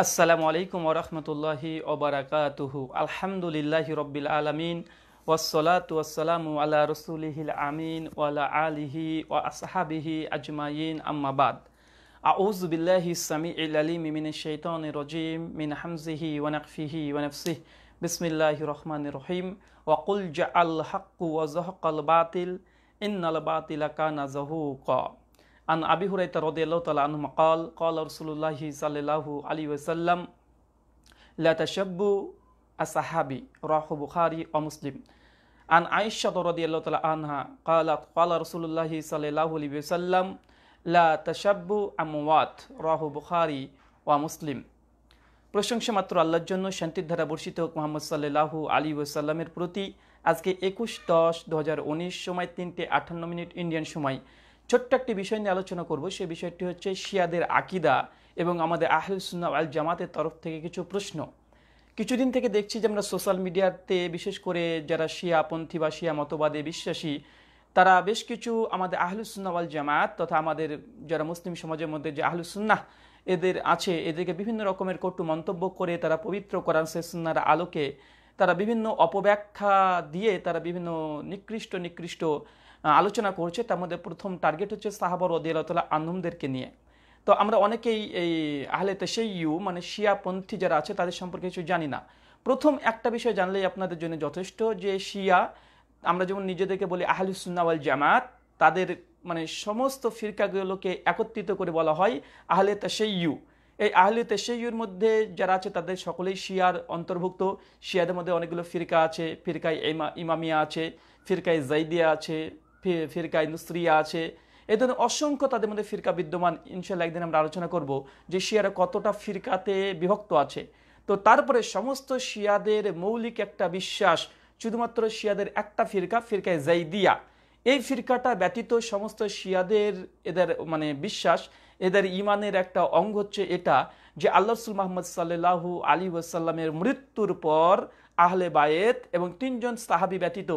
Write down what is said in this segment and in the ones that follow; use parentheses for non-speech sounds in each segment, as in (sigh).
ورحمة الله وبركاته الحمد لله رب العالمين والصلاة والسلام على رسوله الأمين وعلى آله وأصحابه أجمعين أما بعد أعوذ بالله السميع العليم من الشيطان الرجيم من حمزه ونقفه ونفسه بسم الله الرحمن الرحيم وقل جعل الحق وزهق الباطل إن الباطل كان زهوقا আন আবি হুরাইতা আল্লাহ তালা আনু মকাল কল রসুল্লাহি সাল্লাহু আলী ওসাল্লাম লাতাশাব্বু আসাহাবি রাহ বুখারি অ মুসলিম আন রদি আল্লাহ তালা আনহা কালাত কল রসুল্লাহি সাল্লাহু আলী ওসাল্লাম লা তাশাব্বু আমওয়াত রাহ বুখারি ও মুসলিম প্রশংসা মাত্র আল্লাহর জন্য শান্তির ধারা বর্ষিত হোক মোহাম্মদ সাল্লাহু আলী ওসাল্লামের প্রতি আজকে একুশ দশ দু সময় তিনটে আটান্ন মিনিট ইন্ডিয়ান সময় ছোট্ট একটি বিষয় নিয়ে আলোচনা করব সে বিষয়টি হচ্ছে শিয়াদের আকিদা এবং আমাদের আহলসুন্না আল জামাতের তরফ থেকে কিছু প্রশ্ন কিছুদিন থেকে দেখছি যে আমরা সোশ্যাল মিডিয়াতে বিশেষ করে যারা শিয়াপন্থী বা শিয়া মতবাদে বিশ্বাসী তারা বেশ কিছু আমাদের আহলুসুন্না আল জামাত তথা আমাদের যারা মুসলিম সমাজের মধ্যে যে আহলুসুন্না এদের আছে এদেরকে বিভিন্ন রকমের কটু মন্তব্য করে তারা পবিত্র কোরআন সেসুন্নার আলোকে তারা বিভিন্ন অপব্যাখ্যা দিয়ে তারা বিভিন্ন নিকৃষ্ট নিকৃষ্ট আলোচনা করছে তার মধ্যে প্রথম টার্গেট হচ্ছে সাহাবর রদিয়াল্লাহ আনন্দদেরকে নিয়ে তো আমরা অনেকেই এই আহলে ইউ মানে শিয়াপন্থী যারা আছে তাদের সম্পর্কে কিছু জানি না প্রথম একটা বিষয় জানলেই আপনাদের জন্য যথেষ্ট যে শিয়া আমরা যেমন নিজেদেরকে বলি আহলুসুন্নাওয়াল জামাত তাদের মানে সমস্ত ফিরকাগুলোকে একত্রিত করে বলা হয় আহলে ইউ এই আহলে তেসেইউর মধ্যে যারা আছে তাদের সকলেই শিয়ার অন্তর্ভুক্ত শিয়াদের মধ্যে অনেকগুলো ফিরকা আছে ফিরকায় ইমামিয়া আছে ফিরকায় জাইদিয়া আছে ফিরকা ইন্দুস্ত্রিয়া আছে এ ধরনের অসংখ্য তাদের মধ্যে ফিরকা বিদ্যমান ইনশাল্লাহ একদিন আমরা আলোচনা করব যে শিয়ারা কতটা ফিরকাতে বিভক্ত আছে তো তারপরে সমস্ত শিয়াদের মৌলিক একটা বিশ্বাস শুধুমাত্র শিয়াদের একটা ফিরকা ফিরকায় জাইদিয়া এই ফিরকাটা ব্যতীত সমস্ত শিয়াদের এদের মানে বিশ্বাস এদের ইমানের একটা অঙ্গ হচ্ছে এটা যে আল্লাহ রসুল মোহাম্মদ সাল্লাহ আলী ওয়াসাল্লামের মৃত্যুর পর আহলে বায়েত এবং তিনজন সাহাবি ব্যতীত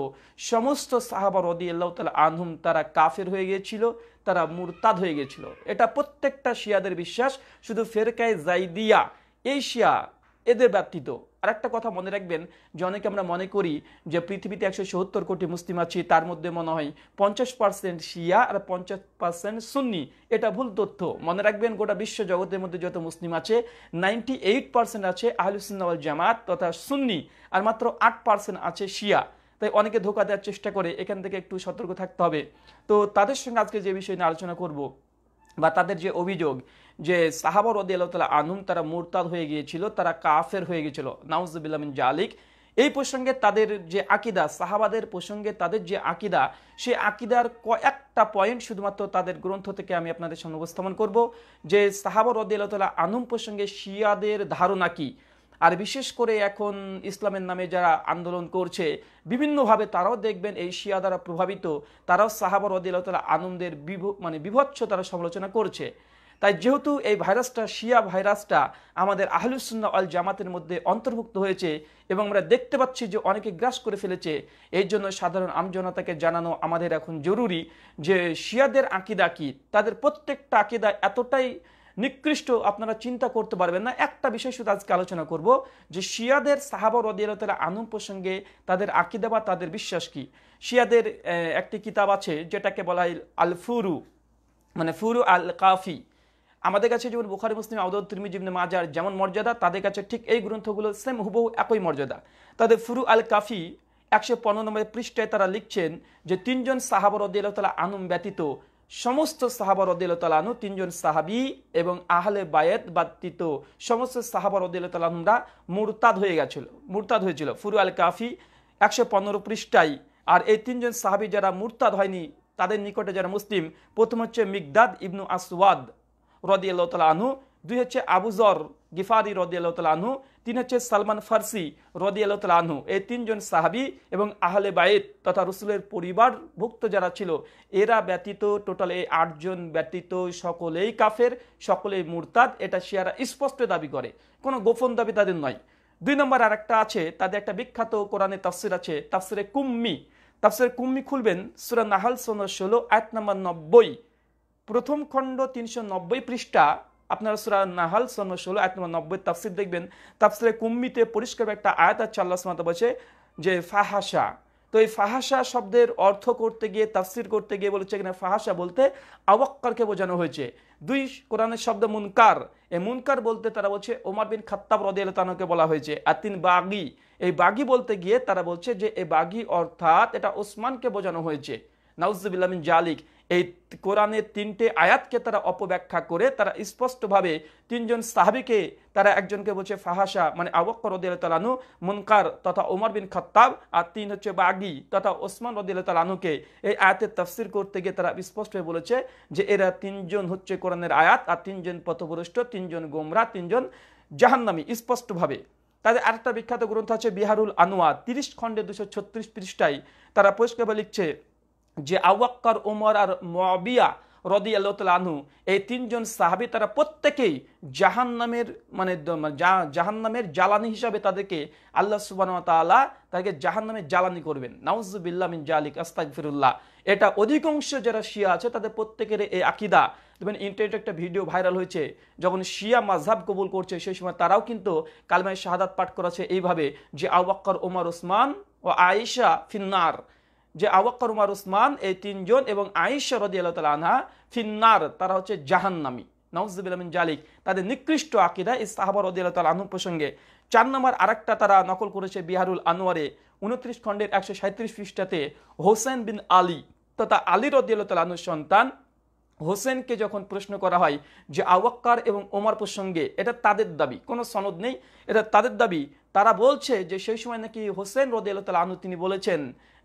সমস্ত সাহাবার অদি আল্লাহ তাল আনহুম তারা কাফের হয়ে গিয়েছিল তারা মুরতাদ হয়ে গেছিল এটা প্রত্যেকটা শিয়াদের বিশ্বাস শুধু ফেরকায় জাইদিয়া এই শিয়া এদের ব্যাপ্তিত আর একটা কথা মনে রাখবেন যে অনেকে আমরা মনে করি যে পৃথিবীতে একশো সত্তর কোটি মুসলিম আছে তার মধ্যে মনে হয় পঞ্চাশ পার্সেন্ট শিয়া আর পঞ্চাশ পার্সেন্ট সুন্নি এটা ভুল তথ্য মনে রাখবেন গোটা বিশ্ব জগতের মধ্যে যত মুসলিম আছে নাইনটি এইট পার্সেন্ট আছে আহলুসিনাল জামাত তথা সুন্নি আর মাত্র আট পার্সেন্ট আছে শিয়া তাই অনেকে ধোকা দেওয়ার চেষ্টা করে এখান থেকে একটু সতর্ক থাকতে হবে তো তাদের সঙ্গে আজকে যে বিষয় নিয়ে আলোচনা করব বা তাদের যে অভিযোগ যে সাহাবর রদিয়াল্লাহ আনুম তারা মোরতাদ হয়ে গিয়েছিল তারা কাফের হয়ে গিয়েছিল নাউজবিল্লামিন জালিক এই প্রসঙ্গে তাদের যে আকিদা সাহাবাদের প্রসঙ্গে তাদের যে আকিদা সে আকিদার কয়েকটা পয়েন্ট শুধুমাত্র তাদের গ্রন্থ থেকে আমি আপনাদের সামনে উপস্থাপন করব যে সাহাবর রদিয়াল্লাহ আনুম প্রসঙ্গে শিয়াদের ধারণা কী আর বিশেষ করে এখন ইসলামের নামে যারা আন্দোলন করছে বিভিন্নভাবে তারাও দেখবেন এই শিয়া দ্বারা প্রভাবিত তারাও সাহাবর রদিল্লাহ তালা আনন্দের বিভ মানে বিভৎস তারা সমালোচনা করছে তাই যেহেতু এই ভাইরাসটা শিয়া ভাইরাসটা আমাদের আহলুসুল্লাহ আল জামাতের মধ্যে অন্তর্ভুক্ত হয়েছে এবং আমরা দেখতে পাচ্ছি যে অনেকে গ্রাস করে ফেলেছে এই জন্য সাধারণ আমজনতাকে জানানো আমাদের এখন জরুরি যে শিয়াদের আঁকিদা কি তাদের প্রত্যেকটা আঁকিদা এতটাই নিকৃষ্ট আপনারা চিন্তা করতে পারবেন না একটা বিষয় শুধু আজকে আলোচনা করব যে শিয়াদের সাহাবর রদিয়ালতালা আনুম প্রসঙ্গে তাদের আঁকিদা বা তাদের বিশ্বাস কি শিয়াদের একটি কিতাব আছে যেটাকে বলা হয় আল ফুরু মানে ফুরু আল কাফি আমাদের কাছে যেমন বুখারি মুসলিম আউদ তিরমিজিবনে মাজার যেমন মর্যাদা তাদের কাছে ঠিক এই গ্রন্থগুলো সেম হুবহু একই মর্যাদা তাদের ফুরু আল কাফি একশো পনেরো নম্বরের পৃষ্ঠায় তারা লিখছেন যে তিনজন সাহাবর রদিয়াল আনুম ব্যতীত সমস্ত সাহাবা আনু তিনজন সাহাবি এবং আহলে বায়েত বাতিত সমস্ত সাহাবা আনুমরা মুরতাদ হয়ে গেছিল মুরতাদ হয়েছিল ফুরু আল কাফি একশো পনেরো পৃষ্ঠায় আর এই তিনজন সাহাবি যারা মুরতাদ হয়নি তাদের নিকটে যারা মুসলিম প্রথম হচ্ছে মিগদাদ ইবনু আসওয়াদ রদিয়াল্লাহ তাল আনহু দুই হচ্ছে আবুজর গিফারি রদিয়াল্লাহ তাল আনহু তিন হচ্ছে সালমান ফার্সি রদিয়াল্লাহ তাল আনহু এই তিনজন সাহাবি এবং আহলে বায়েত তথা রসুলের পরিবারভুক্ত যারা ছিল এরা ব্যতীত টোটাল এই আটজন ব্যতীত সকলেই কাফের সকলেই মুরতাদ এটা শিয়ারা স্পষ্ট দাবি করে কোনো গোপন দাবি তাদের নয় দুই নম্বর আর একটা আছে তাদের একটা বিখ্যাত কোরআনে তাফসির আছে তাফসিরে কুম্মি তাফসিরে কুম্মি খুলবেন সুরা নাহাল সোনা ষোলো এক নম্বর নব্বই প্রথম খণ্ড তিনশো নব্বই পৃষ্ঠা আপনারা সুরা নাহাল সন্ন ষোলো এক নম্বর নব্বই তাফসির দেখবেন তাফসিরে কুম্মিতে পরিষ্কার একটা আয়াত আছে আল্লাহ সমাত বলছে যে ফাহাসা তো এই ফাহাসা শব্দের অর্থ করতে গিয়ে তাফসির করতে গিয়ে বলেছে এখানে ফাহাসা বলতে আওয়াক্কারকে বোঝানো হয়েছে দুই কোরআনের শব্দ মুনকার এই মুনকার বলতে তারা বলছে ওমার বিন খাত্তাব রদে আলতানোকে বলা হয়েছে আর তিন বাগি এই বাগি বলতে গিয়ে তারা বলছে যে এই বাগি অর্থাৎ এটা ওসমানকে বোঝানো হয়েছে নাউজুবিল্লামিন জালিক এই কোরআনের তিনটে আয়াতকে তারা অপব্যাখ্যা করে তারা স্পষ্টভাবে তিনজন সাহাবিকে তারা একজনকে বলছে ফাহাসা মানে আবক্কর রদিয়াল তালানু মুনকার তথা ওমর বিন খত্তাব আর তিন হচ্ছে বাগি তথা ওসমান রদিয়াল তালানুকে এই আয়াতের তফসির করতে গিয়ে তারা স্পষ্টভাবে বলেছে যে এরা তিনজন হচ্ছে কোরআনের আয়াত আর তিনজন পথভ্রষ্ট তিনজন গোমরা তিনজন জাহান্নামি স্পষ্টভাবে তাদের আরেকটা বিখ্যাত গ্রন্থ আছে বিহারুল আনোয়া তিরিশ খণ্ডে দুশো ছত্রিশ পৃষ্ঠায় তারা পরিষ্কারভাবে লিখছে যে আওয়াক্কর ওমর আর মবিয়া রদি আল্লাহতালু এই তিনজন সাহাবি তারা প্রত্যেকেই জাহান্নামের মানে, মানে জাহান্নামের জ্বালানি হিসাবে তাদেরকে আল্লাহ সুবাহতালা তাকে জাহান্নামের জ্বালানি করবেন নাউজুবিল্লা মিন জালিক আস্তাক ফিরুল্লাহ এটা অধিকাংশ যারা শিয়া আছে তাদের প্রত্যেকের এই আকিদা দেখবেন ইন্টারনেটে একটা ভিডিও ভাইরাল হয়েছে যখন শিয়া মাঝহাব কবুল করছে সেই সময় তারাও কিন্তু কালমায় শাহাদাত পাঠ করেছে এইভাবে যে আওয়াক্কর ওমর ওসমান ও আয়েশা ফিন্নার যে আওয়াক্কর উমার উসমান এই তিনজন এবং আইসা রদি আল্লাহ আনহা ফিন্নার তারা হচ্ছে জাহান্নামি নওয়াজবিন জালিক তাদের নিকৃষ্ট আকিদা ইস্তাহাবা রদি আল্লাহ তালা প্রসঙ্গে চার নম্বর আরেকটা তারা নকল করেছে বিহারুল আনোয়ারে উনত্রিশ খণ্ডের একশো সাঁত্রিশ পৃষ্ঠাতে হোসেন বিন আলী তথা আলী রদি আল্লাহ তালা সন্তান হোসেনকে যখন প্রশ্ন করা হয় যে আওয়াক্কার এবং ওমার প্রসঙ্গে এটা তাদের দাবি কোনো সনদ নেই এটা তাদের দাবি তারা বলছে যে সেই সময় নাকি হোসেন রদিয়াল আনু তিনি বলেছেন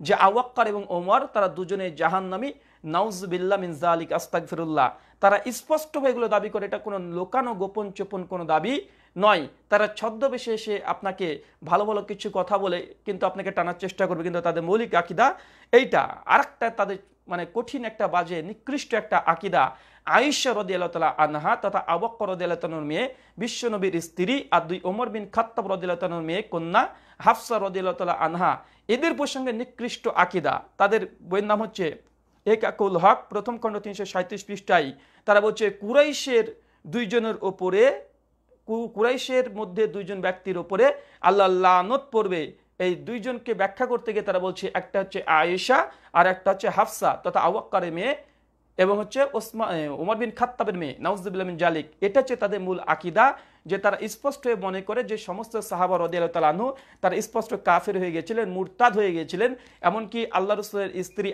যে আওয়াক্কার এবং ওমর তারা দুজনে জাহান্নামি নাউজবিল্লা মিনজা আলিক আস্তাক ফিরুল্লাহ তারা স্পষ্টভাবে এগুলো দাবি করে এটা কোনো লোকানো গোপন চোপন কোনো দাবি নয় তারা ছদ্মবেশে এসে আপনাকে ভালো ভালো কিছু কথা বলে কিন্তু আপনাকে টানার চেষ্টা করবে কিন্তু তাদের মৌলিক আকিদা এইটা আর তাদের মানে কঠিন একটা বাজে নিকৃষ্ট একটা আকিদা আয়সা রদি আল্লাহ আনহা তথা আবক্ক রদি আল্লাহর মেয়ে বিশ্বনবীর স্ত্রী আর দুই ওমর বিন খাত্তাব রদি আল্লাহর মেয়ে কন্যা হাফসা রদি আল্লাহ আনহা এদের প্রসঙ্গে নিকৃষ্ট আকিদা তাদের বইয়ের নাম হচ্ছে এক আকুল হক প্রথম খণ্ড তিনশো সাঁত্রিশ পৃষ্ঠায় তারা বলছে কুরাইশের দুইজনের ওপরে কুরাইশের মধ্যে দুইজন ব্যক্তির ওপরে আল্লাহ লানত পড়বে এই দুইজনকে ব্যাখ্যা করতে গিয়ে তারা বলছে একটা হচ্ছে আয়েশা আর একটা হচ্ছে হাফসা তথা আওয়াক্কারে মেয়ে এবং হচ্ছে ওসমা ওমর বিন খাত্তাবের মেয়ে নাউজুবিল্লামিন জালিক এটা হচ্ছে তাদের মূল আকিদা যে তারা স্পষ্ট হয়ে মনে করে যে সমস্ত সাহাবা আল্লাহ তালানহু তারা স্পষ্ট কাফের হয়ে গেছিলেন মুরতাদ হয়ে গেছিলেন এমনকি আল্লাহ রসুলের স্ত্রী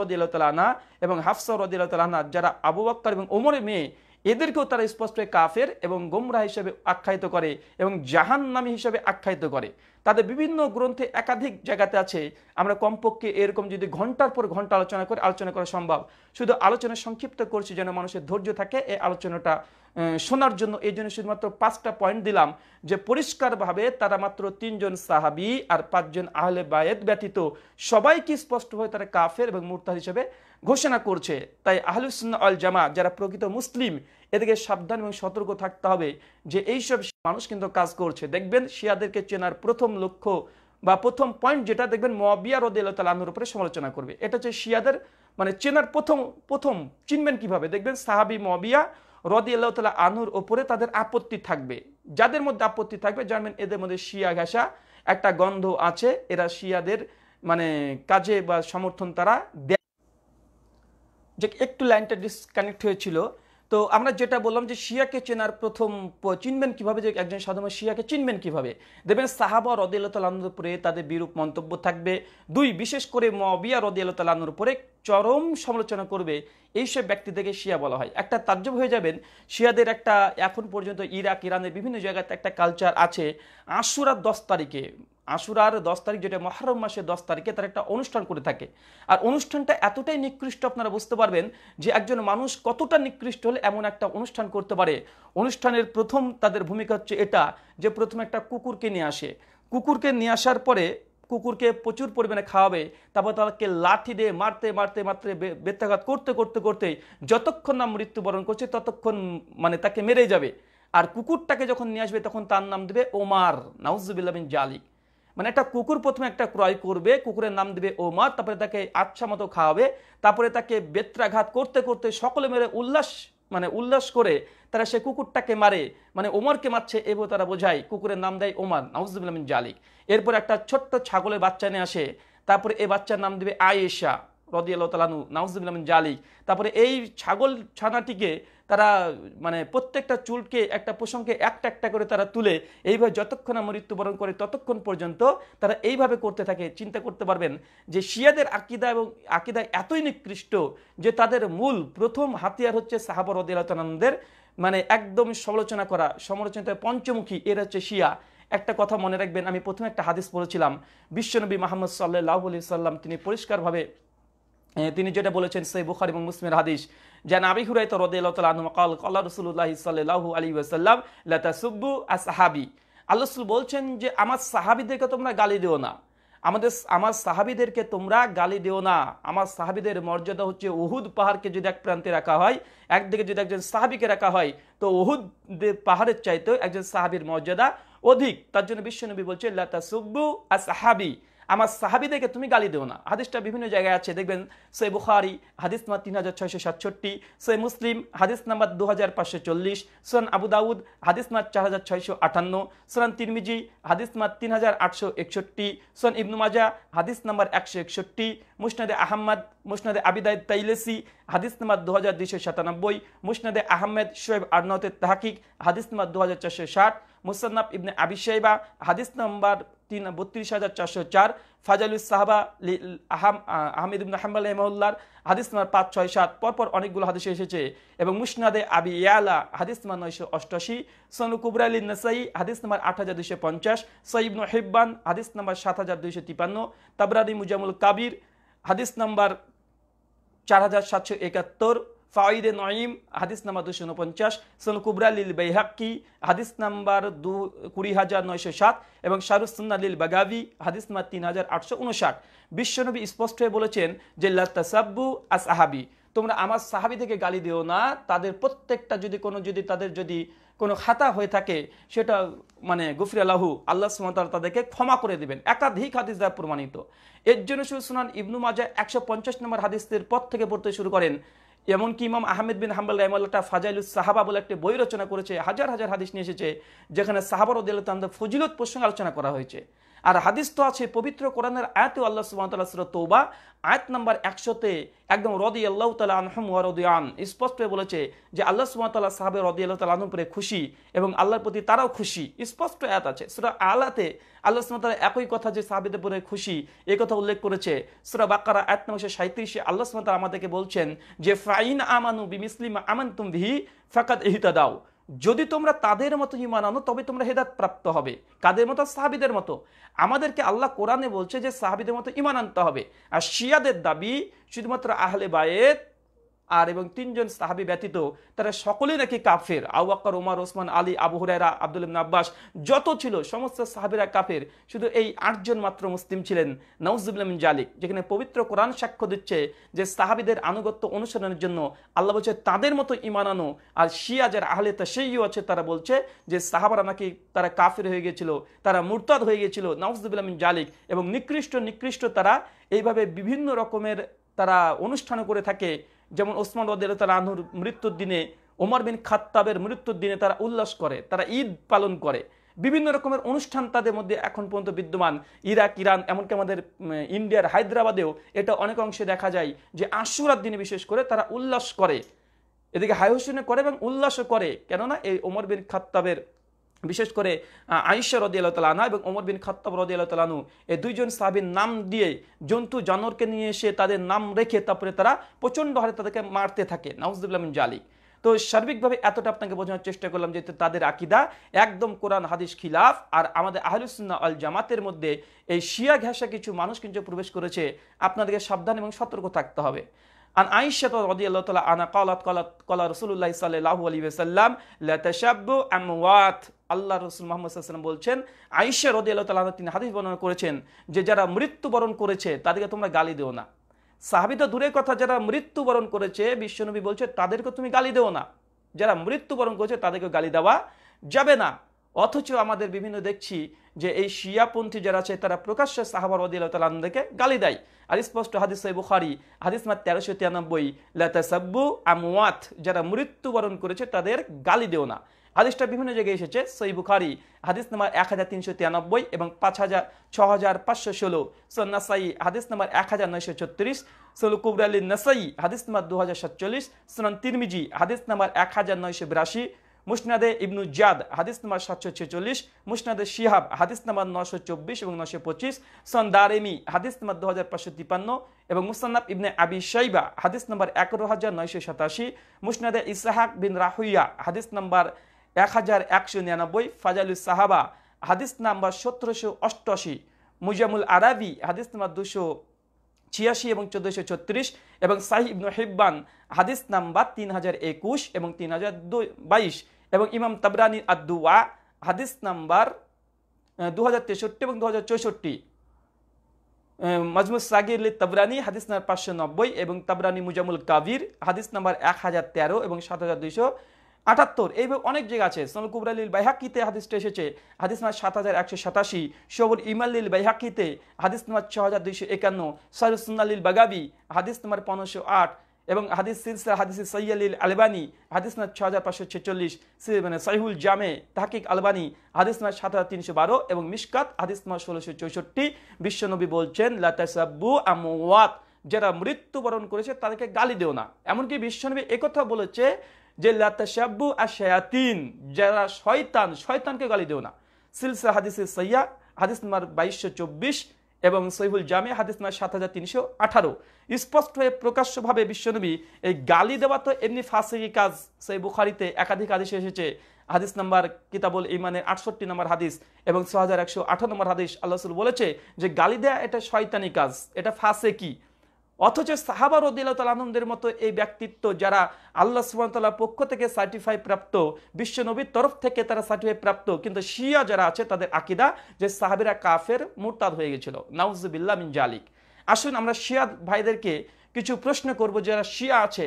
রদি আল্লাহ তালানা এবং হাফসা রদি আল্লাহ তালানা যারা আবু বাক্কর এবং ওমরের মেয়ে এদেরকেও তারা স্পষ্ট কাফের এবং গোমরা হিসেবে আখ্যায়িত করে এবং জাহান নামী হিসেবে আখ্যায়িত করে তাদের বিভিন্ন গ্রন্থে একাধিক জায়গাতে আছে আমরা কমপক্ষে এরকম যদি ঘন্টার পর ঘন্টা আলোচনা করে আলোচনা করা সম্ভব শুধু আলোচনা সংক্ষিপ্ত করছি যেন মানুষের ধৈর্য থাকে এই আলোচনাটা শোনার জন্য এই জন্য শুধুমাত্র পাঁচটা পয়েন্ট দিলাম যে পরিষ্কারভাবে তারা মাত্র তিনজন সাহাবি আর পাঁচজন আহলে বায়েদ ব্যতীত সবাইকে স্পষ্টভাবে তারা কাফের এবং মুরতাদ হিসেবে ঘোষণা করছে তাই আহলুসুল্লা আল জামা যারা প্রকৃত মুসলিম এদিকে সাবধান এবং সতর্ক থাকতে হবে যে এইসব মানুষ কিন্তু কাজ করছে দেখবেন শিয়াদেরকে চেনার প্রথম লক্ষ্য বা প্রথম পয়েন্ট যেটা দেখবেন মবিয়া রদালামের উপরে সমালোচনা করবে এটা হচ্ছে শিয়াদের মানে চেনার প্রথম প্রথম চিনবেন কিভাবে দেখবেন সাহাবি মবিয়া রদি আল্লাহ তালা আনুর ওপরে তাদের আপত্তি থাকবে যাদের মধ্যে আপত্তি থাকবে জানবেন এদের মধ্যে শিয়া ঘাসা একটা গন্ধ আছে এরা শিয়াদের মানে কাজে বা সমর্থন তারা দেয় যে একটু লাইনটা ডিসকানেক্ট হয়েছিল তো আমরা যেটা বললাম যে শিয়াকে চেনার প্রথম চিনবেন কিভাবে যে একজন সাধারণ শিয়াকে চিনবেন কিভাবে দেখবেন সাহাবা রদিয়ালতালানুর উপরে তাদের বিরূপ মন্তব্য থাকবে দুই বিশেষ করে মবিয়া রদিয়ালতালানুর উপরে চরম সমালোচনা করবে এইসব ব্যক্তিদেরকে শিয়া বলা হয় একটা তার্জব হয়ে যাবেন শিয়াদের একটা এখন পর্যন্ত ইরাক ইরানের বিভিন্ন জায়গাতে একটা কালচার আছে আশুরার দশ তারিখে আশুরার দশ তারিখ যেটা মহরম মাসের দশ তারিখে তার একটা অনুষ্ঠান করে থাকে আর অনুষ্ঠানটা এতটাই নিকৃষ্ট আপনারা বুঝতে পারবেন যে একজন মানুষ কতটা নিকৃষ্ট হলে এমন একটা অনুষ্ঠান করতে পারে অনুষ্ঠানের প্রথম তাদের ভূমিকা হচ্ছে এটা যে প্রথমে একটা কুকুরকে নিয়ে আসে কুকুরকে নিয়ে আসার পরে কুকুরকে প্রচুর পরিমাণে খাওয়াবে তারপর তাকে লাঠি দিয়ে মারতে মারতে মারতে বেত্যাঘাত করতে করতে করতে যতক্ষণ না মৃত্যুবরণ করছে ততক্ষণ মানে তাকে মেরে যাবে আর কুকুরটাকে যখন নিয়ে আসবে তখন তার নাম দেবে ওমার বিন জালিক মানে একটা কুকুর প্রথমে একটা ক্রয় করবে কুকুরের নাম দেবে ওমার তারপরে তাকে আচ্ছা মতো খাওয়াবে তারপরে তাকে বেত্রাঘাত করতে করতে সকলে মেরে উল্লাস মানে উল্লাস করে তারা সে কুকুরটাকে মারে মানে ওমরকে মারছে এবো তারা বোঝায় কুকুরের নাম দেয় ওমার নাউজুবিন জালিক এরপর একটা ছোট্ট ছাগলের বাচ্চা নিয়ে আসে তারপরে এই বাচ্চার নাম দেবে আয়েশা রদিয়াল তালানু নাউজুবিন জালিক তারপরে এই ছাগল ছানাটিকে তারা মানে প্রত্যেকটা চুলকে একটা প্রসঙ্গে একটা একটা করে তারা তুলে এইভাবে যতক্ষণ আমার মৃত্যুবরণ করে ততক্ষণ পর্যন্ত তারা এইভাবে করতে থাকে চিন্তা করতে পারবেন যে শিয়াদের আকিদা এবং আকিদা এতই নিকৃষ্ট যে তাদের মূল প্রথম হাতিয়ার হচ্ছে সাহাবর রদিয়ালতানন্দের মানে একদম সমালোচনা করা সমালোচনা পঞ্চমুখী এর হচ্ছে শিয়া একটা কথা মনে রাখবেন আমি প্রথমে একটা হাদিস পড়েছিলাম বিশ্বনবী মাহমদ সাল্লাহ আলি সাল্লাম তিনি পরিষ্কারভাবে তিনি যেটা বলেছেন সেই বুখার এবং মুসমের হাদিস যে নাবি হুরাই তো রদে কল্লা রসুল্লাহ সাল্লাহ আলী ওসাল্লাম লতা সুব্বু সাহাবি আল্লাহ বলছেন যে আমার সাহাবিদেরকে তোমরা গালি দিও না আমাদের আমার সাহাবিদেরকে তোমরা গালি দিও না আমার সাহাবিদের মর্যাদা হচ্ছে উহুদ পাহাড়কে যদি এক প্রান্তে রাখা হয় একদিকে যদি একজন সাহাবিকে রাখা হয় তো উহুদ পাহাড়ের চাইতেও একজন সাহাবির মর্যাদা অধিক তার জন্য বিশ্বনবী বলছে লতা সুব্বু সাহাবি আমার সাহাবিদেরকে তুমি গালি দেও না হাদিসটা বিভিন্ন জায়গায় আছে দেখবেন সে বুখারি হাদিস নাম্বার তিন হাজার ছয়শো সাতষট্টি সে মুসলিম হাদিস নাম্বার দু হাজার পাঁচশো চল্লিশ সোনান আবু দাউদ হাদিস নাম্বার চার হাজার ছয়শো আটান্ন সোনান তিরমিজি হাদিস নাম্বার তিন হাজার আটশো একষট্টি সোন ইবনু মাজা হাদিস নাম্বার একশো একষট্টি মুসনাদে আহম্মদ মুসনাদে আবিদায় তাইলেসি হাদিস নাম্বার দু হাজার দুইশো সাতানব্বই মুসনাদে আহমেদ শোয়েব আরনতের তাহাকিক হাদিস নাম্বার দু হাজার চারশো ষাট মুসান্নাফ ইবনে আবি সাইবা হাদিস নাম্বার তিন বত্রিশ হাজার চারশো চার ফাজালুস সাহাবা আহমেদ ইবনা হাম্বাল হাদিস নাম্বার পাঁচ ছয় সাত পরপর অনেকগুলো হাদিস এসেছে এবং মুসনাদে আবি ইয়ালা হাদিস নাম্বার নয়শো অষ্টাশি সনু কুবরালী নসাই হাদিস নাম্বার আট হাজার দুশো পঞ্চাশ সঈবনু হেব্বান হাদিস নাম্বার সাত হাজার দুইশো তিপান্ন তাবরাদি মুজামুল কাবির হাদিস নাম্বার চার হাজার সাতশো একাত্তর ফাঈদে নঈম হাদিস নাম্বার দুশো উনপঞ্চাশ সোন কুবরা লিল বেহাক্কি হাদিস নাম্বার দু কুড়ি হাজার নয়শো সাত এবং শাহরুসন্না লিল বাগাবি হাদিস নাম্বার তিন হাজার আটশো উনষাট বিশ্বনবী স্পষ্ট হয়ে বলেছেন যে লাসাব্বু আস আহাবি তোমরা আমার সাহাবি থেকে গালি দিও না তাদের প্রত্যেকটা যদি কোনো যদি তাদের যদি কোনো খাতা হয়ে থাকে সেটা মানে গুফরি আল্লাহু আল্লাহ সুমতাল তাদেরকে ক্ষমা করে দেবেন একাধিক হাদিস দ্বারা প্রমাণিত এর জন্য শুধু শুনান ইবনু মাজা একশো পঞ্চাশ নম্বর হাদিসের পথ থেকে পড়তে শুরু করেন এমনকি ইমাম আহমেদ বিন হাম্বাল রহমাল্লাহ ফাজাইলুস সাহাবা বলে একটি বই রচনা করেছে হাজার হাজার হাদিস নিয়ে এসেছে যেখানে সাহাবার ও উদ্দাহ ফজিলত প্রসঙ্গে আলোচনা করা হয়েছে আর হাদিস তো আছে পবিত্র কোরআনের আয়ত আল্লাহ সুবাহ তৌবা আয়ত নাম্বার একশোতে একদম রদি আল্লাহ তালা আনহম ওয়ারদিয়ান স্পষ্ট বলেছে যে আল্লাহ তাল্লাহ সাহাবে রদি আল্লাহ তালা আনহম খুশি এবং আল্লাহর প্রতি তারাও খুশি স্পষ্ট আয়াত আছে সুরা আলাতে আল্লাহ সুমাত একই কথা যে সাহাবিদের পরে খুশি এ কথা উল্লেখ করেছে সুরা বাক্কারা আয়ত নম্বর সাঁত্রিশে আল্লাহ সুমাত আমাদেরকে বলছেন যে ফাইন আমানু বিমিসলিম আমান তুম ফাকাত ইহিতা দাও যদি তোমরা তাদের মতো ইমান আনো তবে তোমরা হেদাত প্রাপ্ত হবে কাদের মতো সাহাবিদের মতো আমাদেরকে আল্লাহ কোরআনে বলছে যে সাহাবিদের মতো ইমান আনতে হবে আর শিয়াদের দাবি শুধুমাত্র আহলে বায়েত আর এবং তিনজন সাহাবি ব্যতীত তারা সকলে নাকি কাফের আউআকর উমার ওসমান আলী আবু হুরাইরা আব্দুল আব্বাস যত ছিল সমস্ত সাহাবিরা কাফের শুধু এই আটজন মাত্র মুসলিম ছিলেন নওয়াজুবুল্লাম জালিক যেখানে পবিত্র কোরআন সাক্ষ্য দিচ্ছে যে সাহাবিদের আনুগত্য অনুসরণের জন্য আল্লাহ বলছে তাদের মতো ইমান আনো আর শিয়া যার আহলে তা সেইও আছে তারা বলছে যে সাহাবারা নাকি তারা কাফের হয়ে গেছিল তারা মুরতাদ হয়ে গিয়েছিল নওয়াজুবুল্লাম জালিক এবং নিকৃষ্ট নিকৃষ্ট তারা এইভাবে বিভিন্ন রকমের তারা অনুষ্ঠান করে থাকে যেমন ওসমান রদিয়াল তালা আনহুর মৃত্যুর দিনে ওমর বিন খাত্তাবের মৃত্যুর দিনে তারা উল্লাস করে তারা ঈদ পালন করে বিভিন্ন রকমের অনুষ্ঠান তাদের মধ্যে এখন পর্যন্ত বিদ্যমান ইরাক ইরান এমনকি আমাদের ইন্ডিয়ার হায়দ্রাবাদেও এটা অনেক অংশে দেখা যায় যে আশুরার দিনে বিশেষ করে তারা উল্লাস করে এদিকে হাই হোসেনে করে এবং উল্লাসও করে কেননা এই ওমর বিন খাত্তাবের বিশেষ করে আয়েশা রদি আল্লাহ এবং ওমর বিন খত্তাব রদি আল্লাহ এই দুইজন সাহাবির নাম দিয়ে জন্তু জানোয়ারকে নিয়ে এসে তাদের নাম রেখে তারপরে তারা প্রচণ্ড হারে তাদেরকে মারতে থাকে নাউজুবুল্লামিন জালিক তো সার্বিকভাবে এতটা আপনাকে বোঝানোর চেষ্টা করলাম যে তাদের আকিদা একদম কোরআন হাদিস খিলাফ আর আমাদের আহলুসুল্লাহ আল জামাতের মধ্যে এই শিয়া ঘেঁষা কিছু মানুষ কিন্তু প্রবেশ করেছে আপনাদেরকে সাবধান এবং সতর্ক থাকতে হবে আন আয়েশা রাদিয়াল্লাহু তাআলা আনা কলাত কলা ক্বালা রাসূলুল্লাহ সাল্লাল্লাহু আলাইহি ওয়াসাল্লাম লা তাশাব্বু আমওয়াত আল্লাহ রসুল মোহাম্মদাম বলছেন আইসা রদি আল্লাহ তিনি হাদিস বর্ণনা করেছেন যে যারা মৃত্যুবরণ করেছে তাদেরকে তোমরা গালি দেও না সাহাবি দূরের কথা যারা মৃত্যুবরণ করেছে বিশ্বনবী বলছে তাদেরকে তুমি গালি দেও না যারা মৃত্যুবরণ করেছে তাদেরকে গালি দেওয়া যাবে না অথচ আমাদের বিভিন্ন দেখছি যে এই শিয়াপন্থী যারা আছে তারা প্রকাশ্যে সাহাবার আনন্দকে গালি দেয় আর স্পষ্ট হাদিস বুখারি হাদিস মাত তেরোশো তিরানব্বই লতাসাব্বু আমওয়াত যারা মৃত্যুবরণ করেছে তাদের গালি দেও না হাদিসটা বিভিন্ন জায়গায় এসেছে সই বুখারি হাদিস নাম্বার এক হাজার তিনশো তিরানব্বই এবং পাঁচ হাজার ছ হাজার পাঁচশো ষোলো সন্নাসাই হাদিস নাম্বার এক হাজার নয়শো ছত্রিশ ষোলো কুবরালি নাসাই হাদিস নাম্বার দু হাজার সাতচল্লিশ সুনান তিরমিজি হাদিস নাম্বার এক হাজার নয়শো বিরাশি মুসনাদে ইবনু জাদ হাদিস নাম্বার সাতশো ছেচল্লিশ মুসনাদে শিহাব হাদিস নাম্বার নশো চব্বিশ এবং নশো পঁচিশ দারেমি হাদিস নাম্বার দু হাজার পাঁচশো তিপান্ন এবং মুসান্নাব ইবনে আবি শাইবা হাদিস নাম্বার এগারো হাজার নয়শো সাতাশি মুসনাদে ইসাহাক বিন রাহুইয়া হাদিস নাম্বার এক হাজার একশো নিরানব্বই ফাজালুল সাহাবা হাদিস নাম্বার সতেরোশো অষ্টআশি মুজামুল আরাবি হাদিস নাম্বার দুশো ছিয়াশি এবং চোদ্দোশো ছত্রিশ এবং সাহিব হেব্বান হাদিস নাম্বার তিন হাজার একুশ এবং তিন হাজার বাইশ এবং ইমাম তাবরানি আদুয়া হাদিস নাম্বার দু হাজার তেষট্টি এবং দু হাজার চৌষট্টি মজমুদ সাগির তাবরানি হাদিস নাম্বার পাঁচশো নব্বই এবং তাবরানি মুজামুল কাবির হাদিস নাম্বার এক হাজার তেরো এবং সাত হাজার দুইশো আটাত্তর এইভাবে অনেক জায়গা আছে সোনাল কুবরালিল বাইহাকিতে হাদিসটা এসেছে হাদিস নামাজ সাত হাজার একশো সাতাশি শবুল ইমাল্লিল বাইহাকিতে হাদিস নামাজ ছ হাজার দুইশো একান্ন সরসুন্নালিল বাগাবি হাদিস নাম্বার পনেরোশো আট এবং হাদিস সিলসিলা হাদিস সৈয়ালিল আলবানী হাদিস নাথ ছ হাজার পাঁচশো ছেচল্লিশ মানে সাইহুল জামে তাহকিক আলবানী হাদিস নাথ সাত হাজার তিনশো বারো এবং মিসকাত হাদিস নাথ ষোলোশো চৌষট্টি বিশ্বনবী বলছেন লাতাসাব্বু আমওয়াত যারা মৃত্যুবরণ করেছে তাদেরকে গালি দেও না এমনকি বিশ্বনবী একথা বলেছে যে লাতাশাব্বু আশায়াতিন যারা শয়তান শয়তানকে গালি দেও না সিলসা হাদিস সৈয়া হাদিস নাম্বার বাইশশো চব্বিশ এবং সৈহুল জামে হাদিস নাম্বার সাত হাজার তিনশো আঠারো স্পষ্ট হয়ে প্রকাশ্যভাবে বিশ্বনবী এই গালি দেওয়া তো এমনি ফাঁসি কাজ সেই বুখারিতে একাধিক আদেশে এসেছে হাদিস নাম্বার কিতাবল ইমানের আটষট্টি নম্বর হাদিস এবং ছ হাজার একশো আঠারো নম্বর হাদিস আল্লাহ বলেছে যে গালি দেয়া এটা শয়তানি কাজ এটা ফাঁসে কি অথচ সাহাবা তাল আনন্দের মতো এই ব্যক্তিত্ব যারা আল্লাহ সুবাহতাল্লাহ পক্ষ থেকে সার্টিফাই প্রাপ্ত বিশ্বনবীর তরফ থেকে তারা সার্টিফাই প্রাপ্ত কিন্তু শিয়া যারা আছে তাদের আকিদা যে সাহাবিরা কাফের মুরতাদ হয়ে গেছিল নাউজবিল্লা মিন জালিক আসুন আমরা শিয়া ভাইদেরকে কিছু প্রশ্ন করব যারা শিয়া আছে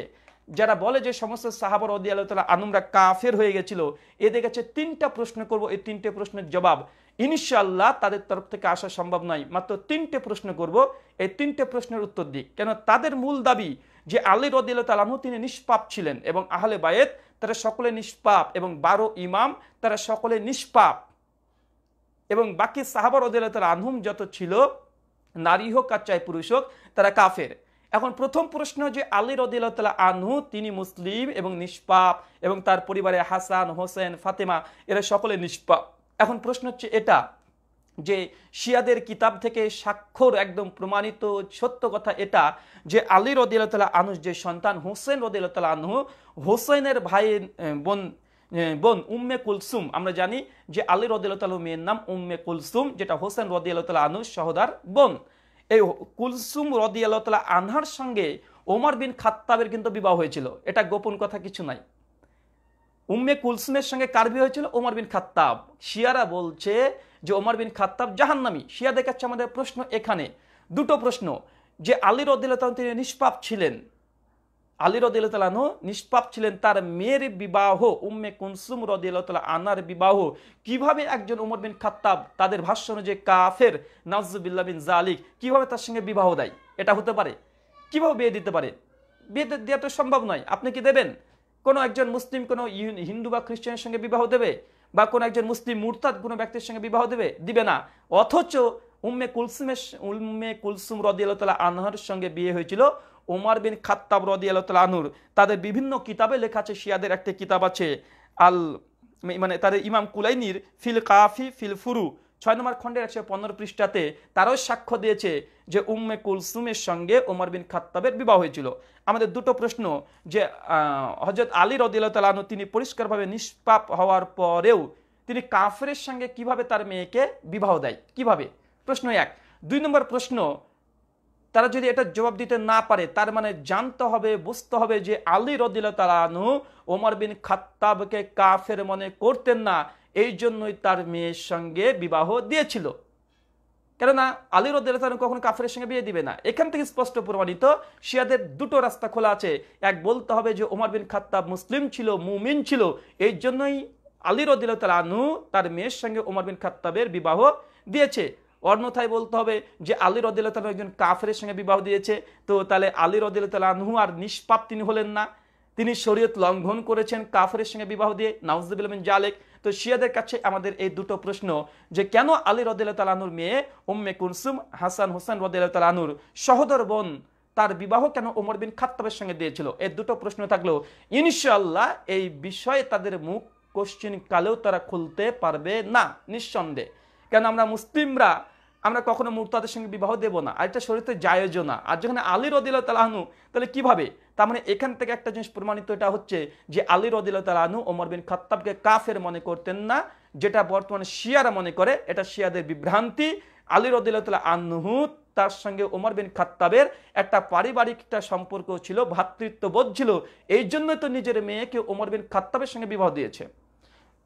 যারা বলে যে সমস্ত সাহাবর অদি আল্লাহ আনুমরা কাফের হয়ে গেছিল এদের কাছে তিনটা প্রশ্ন করব এই তিনটে প্রশ্নের জবাব ইনশাল্লাহ তাদের তরফ থেকে আসা সম্ভব নয় মাত্র তিনটে প্রশ্ন করব এই তিনটে প্রশ্নের উত্তর দিক কেন তাদের মূল দাবি যে আলী রদিল তালামু তিনি নিষ্পাপ ছিলেন এবং আহলে বায়েত তারা সকলে নিষ্পাপ এবং বারো ইমাম তারা সকলে নিষ্পাপ এবং বাকি সাহাবার রদিল তাল আনহুম যত ছিল নারী হোক আর চাই পুরুষ হোক তারা কাফের এখন প্রথম প্রশ্ন যে আলী রদিল্লা আনহু তিনি মুসলিম এবং নিষ্পাপ এবং তার পরিবারে হাসান হোসেন ফাতেমা এরা সকলে নিষ্পাপ এখন প্রশ্ন হচ্ছে এটা যে শিয়াদের কিতাব থেকে স্বাক্ষর একদম প্রমাণিত সত্য কথা এটা যে আলী রদিল্লা আনুস যে সন্তান হোসেন রদিল্লা আনহু হোসেনের ভাই বোন বোন উম্মে কুলসুম আমরা জানি যে আলী রদিল্লা মেয়ের নাম উম্মে কুলসুম যেটা হোসেন রদিল্লা আনুষ সহদার বোন এই কুলসুম রদিয়াল্লাহ আনহার সঙ্গে ওমর বিন খাত্তাবের কিন্তু বিবাহ হয়েছিল এটা গোপন কথা কিছু নাই উম্মে কুলসুমের সঙ্গে কারবি হয়েছিল ওমর বিন খাত্তাব শিয়ারা বলছে যে ওমর বিন খাত্তাব জাহান্নামি শিয়া দেখাচ্ছে আমাদের প্রশ্ন এখানে দুটো প্রশ্ন যে আলির রদিল্লাহ তিনি নিষ্পাপ ছিলেন আলী রদিল্লাহ নিষ্পাপ ছিলেন তার মেয়ের বিবাহ উম্মে কুলসুম রদিল্লাহ আনার বিবাহ কিভাবে একজন উমর বিন খাত্তাব তাদের ভাষ্য অনুযায়ী কাফের নাজুবিল্লা বিন জালিক কিভাবে তার সঙ্গে বিবাহ দেয় এটা হতে পারে কিভাবে বিয়ে দিতে পারে বিয়ে দেওয়া তো সম্ভব নয় আপনি কি দেবেন কোনো একজন মুসলিম কোনো হিন্দু বা খ্রিস্টানের সঙ্গে বিবাহ দেবে বা কোনো একজন মুসলিম মুরতাদ কোনো ব্যক্তির সঙ্গে বিবাহ দেবে দিবে না অথচ উম্মে কুলসুমের উম্মে কুলসুম রদি আল্লাহ আনহার সঙ্গে বিয়ে হয়েছিল উমার বিন খাত্তাব রদি আল্লাহ আনুর তাদের বিভিন্ন কিতাবে লেখা আছে শিয়াদের একটি কিতাব আছে আল মানে তাদের ইমাম কুলাইনির ফিল কাফি ফিল ফুরু ছয় নম্বর খণ্ডের একশো পনেরো পৃষ্ঠাতে তারাও সাক্ষ্য দিয়েছে যে উম্মে কুলসুমের সঙ্গে ওমর বিন খাত্তাবের বিবাহ হয়েছিল আমাদের দুটো প্রশ্ন যে হজরত আলী রদিল্লাহ তিনি পরিষ্কারভাবে নিষ্পাপ হওয়ার পরেও তিনি কাফরের সঙ্গে কিভাবে তার মেয়েকে বিবাহ দেয় কিভাবে প্রশ্ন এক দুই নম্বর প্রশ্ন তারা যদি এটা জবাব দিতে না পারে তার মানে জানতে হবে বুঝতে হবে যে আলী রদিল তালানু ওমর বিন খাত্তাবকে কাফের মনে করতেন না এই জন্যই তার মেয়ের সঙ্গে বিবাহ দিয়েছিল কেননা আলী রদান কখনো কাফের সঙ্গে বিয়ে দিবে না এখান থেকে স্পষ্ট প্রমাণিত শিয়াদের দুটো রাস্তা খোলা আছে এক বলতে হবে যে ওমর বিন খাত্তাব মুসলিম ছিল মুমিন ছিল এই জন্যই আলী রদিল্লা আনু তার মেয়ের সঙ্গে ওমর বিন খাত্তাবের বিবাহ দিয়েছে অন্যথায় বলতে হবে যে আলী রদিল্লা একজন কাফের সঙ্গে বিবাহ দিয়েছে তো তাহলে আলী রদিল্লা আনহু আর নিষ্পাপ তিনি হলেন না তিনি শরীয়ত লঙ্ঘন করেছেন কাফের সঙ্গে বিবাহ দিয়ে নাউজবিন জালেক তো শিয়াদের কাছে আমাদের এই দুটো প্রশ্ন যে কেন আলী রদেলা তালানুর মেয়ে উম্মে কুনসুম হাসান হোসেন রদেলা তালানুর সহদর বোন তার বিবাহ কেন ওমর বিন খাত্তাবের সঙ্গে দিয়েছিল এই দুটো প্রশ্ন থাকলেও ইনশাল্লাহ এই বিষয়ে তাদের মুখ কোশ্চিন কালেও তারা খুলতে পারবে না নিঃসন্দেহ কেন আমরা মুসলিমরা আমরা কখনো মুরতাদের সঙ্গে বিবাহ দেব না আর এটা শরীরতে জায়জও না আর যেখানে আলী রদিল্লা তালাহনু তাহলে কিভাবে তার মানে এখান থেকে একটা জিনিস প্রমাণিত এটা হচ্ছে যে আলী রদিল্লা তালাহনু ওমর বিন খাত্তাবকে কাফের মনে করতেন না যেটা বর্তমানে শিয়ারা মনে করে এটা শিয়াদের বিভ্রান্তি আলী রদিল্লা আনহু তার সঙ্গে ওমর বিন খাত্তাবের একটা পারিবারিকটা সম্পর্ক ছিল ভ্রাতৃত্ববোধ ছিল এই জন্য তো নিজের মেয়েকে ওমর বিন খাত্তাবের সঙ্গে বিবাহ দিয়েছে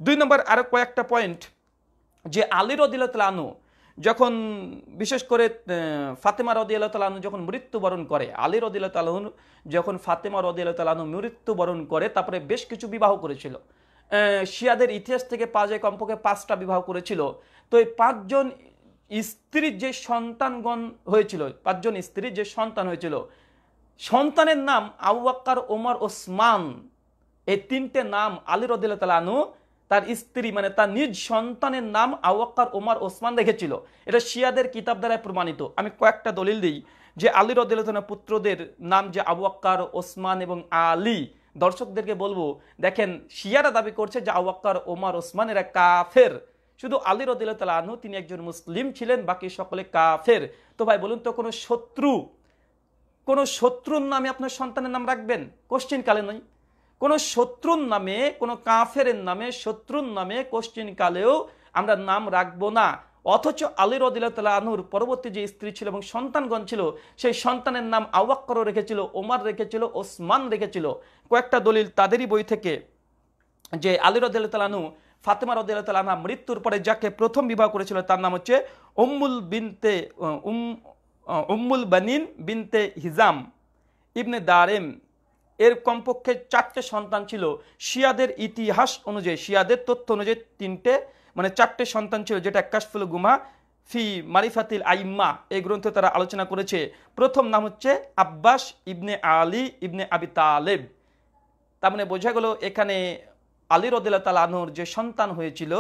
দুই নম্বর আরও কয়েকটা পয়েন্ট যে আলী রদিল্লা তালাহনু যখন বিশেষ করে ফাতেমা রদিয়াল তালাহন যখন মৃত্যুবরণ করে আলী রদিয়াল তালাহন যখন ফাতেমা রদিয়াল তালাহন মৃত্যুবরণ করে তারপরে বেশ কিছু বিবাহ করেছিল শিয়াদের ইতিহাস থেকে পাঁচে কমপক্ষে পাঁচটা বিবাহ করেছিল তো এই পাঁচজন স্ত্রীর যে সন্তানগণ হয়েছিল পাঁচজন স্ত্রীর যে সন্তান হয়েছিল সন্তানের নাম আউ্বাক্কার ওমর ওসমান এই তিনটে নাম আলী রদিল্লা তালানু তার স্ত্রী মানে তার নিজ সন্তানের নাম আওয়াক্কার ওমার ওসমান রেখেছিল এটা শিয়াদের কিতাব দ্বারা প্রমাণিত আমি কয়েকটা দলিল দিই যে আলী রদুল্লাহনের পুত্রদের নাম যে আওয়াক্কার ওসমান এবং আলী দর্শকদেরকে বলবো দেখেন শিয়ারা দাবি করছে যে আওয়াক্কার ওমার ওসমান এরা কাফের শুধু আলী রদুল্লাহ আনহু তিনি একজন মুসলিম ছিলেন বাকি সকলে কাফের তো ভাই বলুন তো কোনো শত্রু কোনো শত্রুর নামে আপনার সন্তানের নাম রাখবেন কোশ্চিনকালে নয় কোনো শত্রুর নামে কোনো কাফের নামে শত্রুর নামে কোশ্চিনকালেও আমরা নাম রাখবো না অথচ আলী রদিল্লা আনুর পরবর্তী যে স্ত্রী ছিল এবং সন্তানগণ ছিল সেই সন্তানের নাম আওয়াক্কর রেখেছিল ওমার রেখেছিল ওসমান রেখেছিল কয়েকটা দলিল তাদেরই বই থেকে যে আলী আনু ফাতেমা আনহা মৃত্যুর পরে যাকে প্রথম বিবাহ করেছিল তার নাম হচ্ছে উম্মুল বিনতে উম উম্মুল বানিন বিনতে হিজাম ইবনে দারেম এর কমপক্ষে চারটে সন্তান ছিল শিয়াদের ইতিহাস অনুযায়ী শিয়াদের তথ্য অনুযায়ী তিনটে মানে চারটে সন্তান ছিল যেটা কাশফুল গুমা ফি মারিফাতিল আইম্মা এই গ্রন্থে তারা আলোচনা করেছে প্রথম নাম হচ্ছে আব্বাস ইবনে আলী ইবনে আবি তালেব তার মানে বোঝা গেল এখানে আলী রদিল্লা তালানোর যে সন্তান হয়েছিল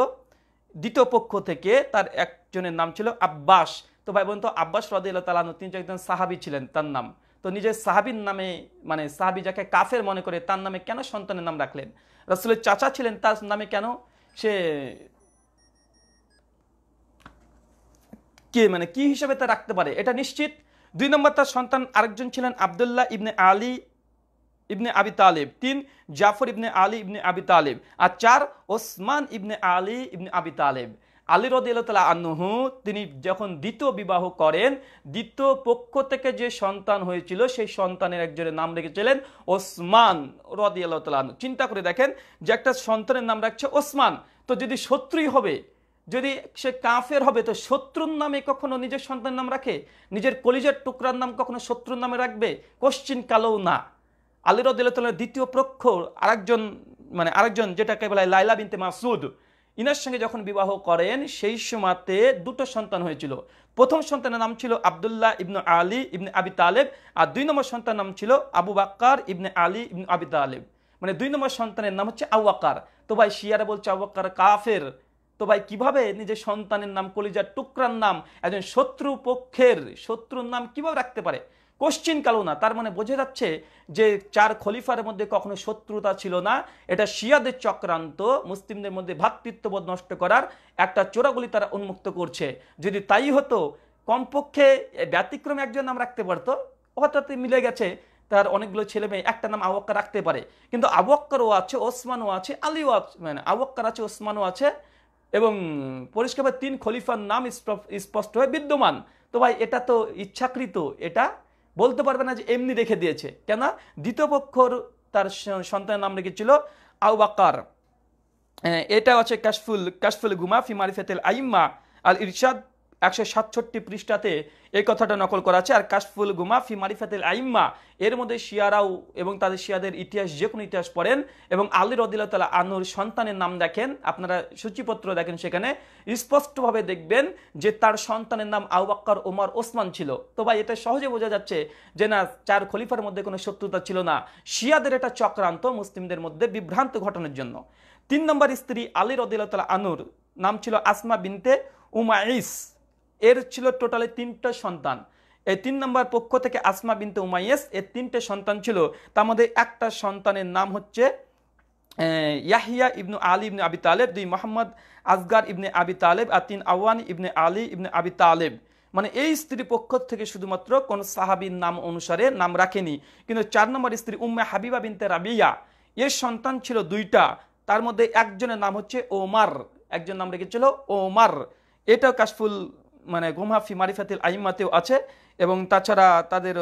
দ্বিতীয় পক্ষ থেকে তার একজনের নাম ছিল আব্বাস তো ভাই বলুন তো আব্বাস রদিল্লা তালানো তিনি একজন সাহাবি ছিলেন তার নাম তো নিজের সাহাবির নামে মানে সাহাবি যাকে কাফের মনে করে তার নামে কেন সন্তানের নাম রাখলেন রাসুলের চাচা ছিলেন তার নামে কেন সে কে মানে কি হিসাবে তা রাখতে পারে এটা নিশ্চিত দুই নম্বর তার সন্তান আরেকজন ছিলেন আবদুল্লাহ ইবনে আলী ইবনে আবি তালেব তিন জাফর ইবনে আলী ইবনে আবি তালেব আর চার ওসমান ইবনে আলী ইবনে আবি তালেব আলী রদিয়াল্লাহ আনহু তিনি যখন দ্বিতীয় বিবাহ করেন দ্বিতীয় পক্ষ থেকে যে সন্তান হয়েছিল সেই সন্তানের একজনের নাম রেখেছিলেন ওসমান রদিয়াল্লাহ আনহু চিন্তা করে দেখেন যে একটা সন্তানের নাম রাখছে ওসমান তো যদি শত্রুই হবে যদি সে কাফের হবে তো শত্রুর নামে কখনো নিজের সন্তানের নাম রাখে নিজের কলিজের টুকরার নাম কখনো শত্রুর নামে রাখবে কশ্চিন কালো না আলী রদিয়াল্লাহ দ্বিতীয় পক্ষ আরেকজন মানে আরেকজন যেটাকে বলা লাইলা বিনতে মাসুদ ইনার সঙ্গে যখন বিবাহ করেন সেই সময়তে দুটো সন্তান হয়েছিল প্রথম সন্তানের নাম ছিল আবদুল্লাহ ইবনু আলী ইবনে আবি তালেব আর দুই নম্বর সন্তানের নাম ছিল আবু বাক্কার ইবনে আলী ইবনু আবি তালেব মানে দুই নম্বর সন্তানের নাম হচ্ছে আওয়াকার তো ভাই শিয়ারা বলছে আওয়াকার কাফের তো ভাই কীভাবে নিজের সন্তানের নাম কলিজার টুকরার নাম একজন শত্রু পক্ষের শত্রুর নাম কিভাবে রাখতে পারে কোশ্চিনকালও না তার মানে বোঝা যাচ্ছে যে চার খলিফার মধ্যে কখনো শত্রুতা ছিল না এটা শিয়াদের চক্রান্ত মুসলিমদের মধ্যে ভাতৃত্ববোধ নষ্ট করার একটা চোরাগুলি তারা উন্মুক্ত করছে যদি তাই হতো কমপক্ষে ব্যতিক্রম একজন নাম রাখতে পারতো হঠাৎ মিলে গেছে তার অনেকগুলো ছেলে মেয়ে একটা নাম আবক্কা রাখতে পারে কিন্তু আবক্কারও আছে ওসমানও আছে আলীও আছে মানে আবক্কার আছে ওসমানও আছে এবং পরিষ্কারভাবে তিন খলিফার নাম স্পষ্ট হয়ে বিদ্যমান তো ভাই এটা তো ইচ্ছাকৃত এটা বলতে পারবে না যে এমনি রেখে দিয়েছে কেন দ্বিতীয় পক্ষর তার সন্তানের নাম রেখেছিল বাকার এটা হচ্ছে কাশফুল কাশফুল গুমা ফি ফেতেল আইম্মা আল ইরশাদ একশো সাতষট্টি পৃষ্ঠাতে এই কথাটা নকল করা আছে আর কাশফুল গুমা ফি মারিফাতিল আইম্মা এর মধ্যে শিয়ারাও এবং তাদের শিয়াদের ইতিহাস যে কোনো ইতিহাস পড়েন এবং আলী রদিল্লা তালা আনুর সন্তানের নাম দেখেন আপনারা সূচিপত্র দেখেন সেখানে স্পষ্টভাবে দেখবেন যে তার সন্তানের নাম আউবাক্কর ওমর ওসমান ছিল তো ভাই এটা সহজে বোঝা যাচ্ছে যে না চার খলিফার মধ্যে কোনো শত্রুতা ছিল না শিয়াদের এটা চক্রান্ত মুসলিমদের মধ্যে বিভ্রান্ত ঘটনার জন্য তিন নম্বর স্ত্রী আলী রদিল্লা তালা আনুর নাম ছিল আসমা বিনতে উমা এর ছিল টোটালি তিনটা সন্তান এই তিন নম্বর পক্ষ থেকে আসমা বিনতে উমাইয়েস এর তিনটে সন্তান ছিল তার মধ্যে একটা সন্তানের নাম হচ্ছে ইয়াহিয়া ইবনু আলী ইবনে আবি তালেব দুই মোহাম্মদ আজগার ইবনে আবি তালেব আর তিন আওয়ান ইবনে আলী ইবনে আবি তালেব মানে এই স্ত্রী পক্ষ থেকে শুধুমাত্র কোন সাহাবির নাম অনুসারে নাম রাখেনি কিন্তু চার নম্বর স্ত্রী উম্মে হাবিবা বিনতে রাবিয়া এর সন্তান ছিল দুইটা তার মধ্যে একজনের নাম হচ্ছে ওমার একজন নাম রেখেছিল ওমার এটাও কাশফুল মানে গুমহাফি মারিফাতিল আইম্মাতেও আছে এবং তাছাড়া তাদের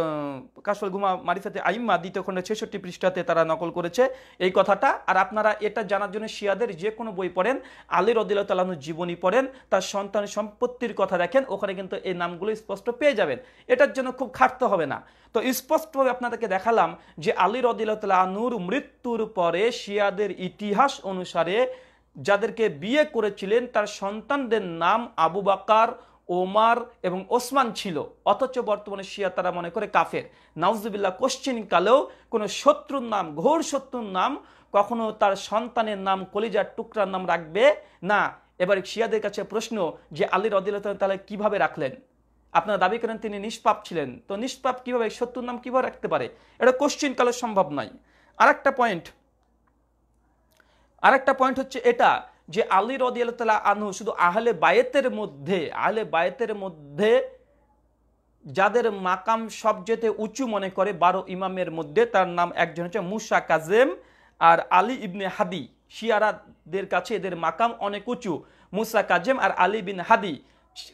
কাশফল গুমা মারিফাতে আইম্মা দ্বিতীয় খণ্ডের ছেষট্টি পৃষ্ঠাতে তারা নকল করেছে এই কথাটা আর আপনারা এটা জানার জন্য শিয়াদের যে কোনো বই পড়েন আলীর রদিল্লা তালানুর জীবনী পড়েন তার সন্তান সম্পত্তির কথা দেখেন ওখানে কিন্তু এই নামগুলো স্পষ্ট পেয়ে যাবেন এটার জন্য খুব খাটতে হবে না তো স্পষ্টভাবে আপনাদেরকে দেখালাম যে আলীর রদিল্লা তালানুর মৃত্যুর পরে শিয়াদের ইতিহাস অনুসারে যাদেরকে বিয়ে করেছিলেন তার সন্তানদের নাম আবু বাকার ওমার এবং ওসমান ছিল অথচ বর্তমানে শিয়া তারা মনে করে কাফের নাউজুবিল্লা কোশ্চিন কালেও কোনো শত্রুর নাম ঘোর শত্রুর নাম কখনো তার সন্তানের নাম কলিজার টুকরার নাম রাখবে না এবার শিয়াদের কাছে প্রশ্ন যে আলীর অদিলত তাহলে কিভাবে রাখলেন আপনারা দাবি করেন তিনি নিষ্পাপ ছিলেন তো নিষ্পাপ কিভাবে শত্রুর নাম কিভাবে রাখতে পারে এটা কোশ্চিন কালে সম্ভব নয় আর পয়েন্ট আরেকটা পয়েন্ট হচ্ছে এটা যে আলী রদিয়াল্লাহ আনহু শুধু আহলে বায়েতের মধ্যে আহলে বায়েতের মধ্যে যাদের মাকাম সবচেয়ে উঁচু মনে করে বারো ইমামের মধ্যে তার নাম একজন হচ্ছে মুসা কাজেম আর আলী ইবনে হাদি শিয়ারাদের কাছে এদের মাকাম অনেক উঁচু মুসা কাজেম আর আলী বিন হাদি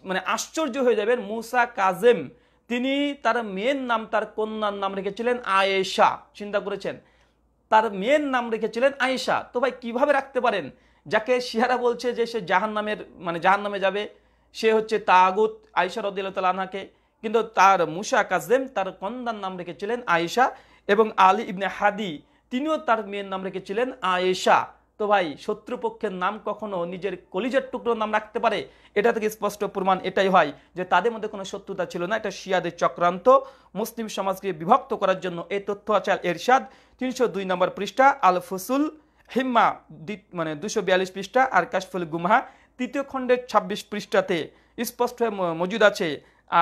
মানে আশ্চর্য হয়ে যাবেন মুসা কাজেম তিনি তার মেয়ের নাম তার কন্যার নাম রেখেছিলেন আয়েশা চিন্তা করেছেন তার মেয়ের নাম রেখেছিলেন আয়েশা তো ভাই কীভাবে রাখতে পারেন যাকে শিয়ারা বলছে যে সে জাহান নামের মানে জাহান নামে যাবে সে হচ্ছে তাগুত আয়সা রদুল্লাহ আনহাকে কিন্তু তার মুসা কাজেম তার কন্দার নাম রেখেছিলেন আয়েশা এবং আলী ইবনে হাদি তিনিও তার মেয়ের নাম রেখেছিলেন আয়েশা তো ভাই শত্রুপক্ষের নাম কখনো নিজের কলিজের টুকরো নাম রাখতে পারে এটা থেকে স্পষ্ট প্রমাণ এটাই হয় যে তাদের মধ্যে কোনো শত্রুতা ছিল না এটা শিয়াদের চক্রান্ত মুসলিম সমাজকে বিভক্ত করার জন্য এই তথ্য আছে এরশাদ তিনশো দুই নম্বর পৃষ্ঠা আল ফসুল হিম্মা মানে দুশো বিয়াল্লিশ পৃষ্ঠা আর কাশফুল গুমহা তৃতীয় খণ্ডের ২৬ পৃষ্ঠাতে স্পষ্ট মজুদ আছে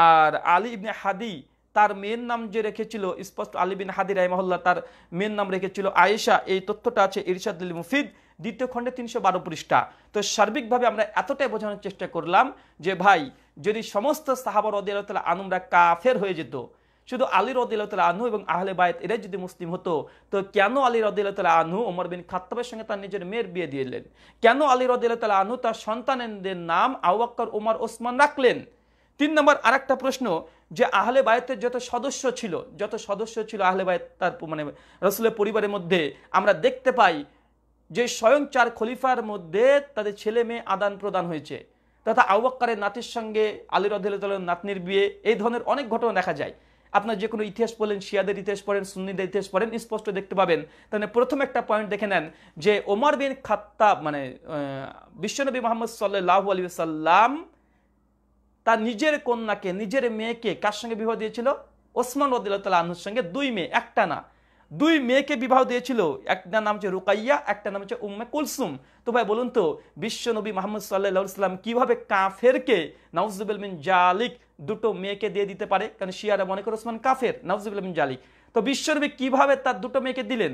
আর আলী ইবনে হাদি তার মেয়ের নাম যে রেখেছিল স্পষ্ট আলী বিন হাদি রাইমহল্লা তার মেয়ের নাম রেখেছিল আয়েশা এই তথ্যটা আছে ইরশাদুল মুফিদ দ্বিতীয় খণ্ডে তিনশো বারো পৃষ্ঠা তো সার্বিকভাবে আমরা এতটাই বোঝানোর চেষ্টা করলাম যে ভাই যদি সমস্ত সাহাবর অদিয়াল আনুমরা কাফের হয়ে যেত শুধু আলী রদিল্লাহ আনহু এবং আহলে বায়ত এরাই যদি মুসলিম হতো তো কেন আলী রদিল্লাহ আনহু ওমর বিন খাত্তাবের সঙ্গে তার নিজের মেয়ের বিয়ে দিলেন কেন আলী তালা আনহু তার সন্তানদের নাম আওয়াক্কর ওমর ওসমান রাখলেন তিন নম্বর আর একটা প্রশ্ন যে আহলে বায়তের যত সদস্য ছিল যত সদস্য ছিল আহলে বায়ত তার মানে রসুলের পরিবারের মধ্যে আমরা দেখতে পাই যে স্বয়ং চার খলিফার মধ্যে তাদের ছেলে মেয়ে আদান প্রদান হয়েছে তথা আউ্বাক্কারের নাতির সঙ্গে আলী রদিল্লা নাতনির বিয়ে এই ধরনের অনেক ঘটনা দেখা যায় আপনার যে কোনো ইতিহাস বলেন শিয়াদের ইতিহাস পড়েন সুন্নিদের ইতিহাস পড়েন স্পষ্ট দেখতে পাবেন তাহলে প্রথম একটা পয়েন্ট দেখে নেন যে ওমর বিন খাত্তাব মানে বিশ্বনবী মোহাম্মদ সাল্লাহ আলী সাল্লাম তার নিজের কন্যাকে নিজের মেয়েকে কার সঙ্গে বিবাহ দিয়েছিল ওসমান রদুল্লাহ তাল্লাহ আহনুর সঙ্গে দুই মেয়ে একটা না দুই মেয়েকে বিবাহ দিয়েছিল একটা নাম হচ্ছে রুকাইয়া একটা নাম হচ্ছে উম্মে কুলসুম তো ভাই বলুন তো বিশ্ব নবী মোহাম্মদ সাল্লাহাম সাল্লাম কীভাবে কাফেরকে নাউজুবুল মিন জালিক দুটো মেয়েকে দিয়ে দিতে পারে কারণ শিয়ারা মনে করে ওসমান কাফের নাউজুবুল মিন জালিক তো বিশ্বনবী কিভাবে তার দুটো মেয়েকে দিলেন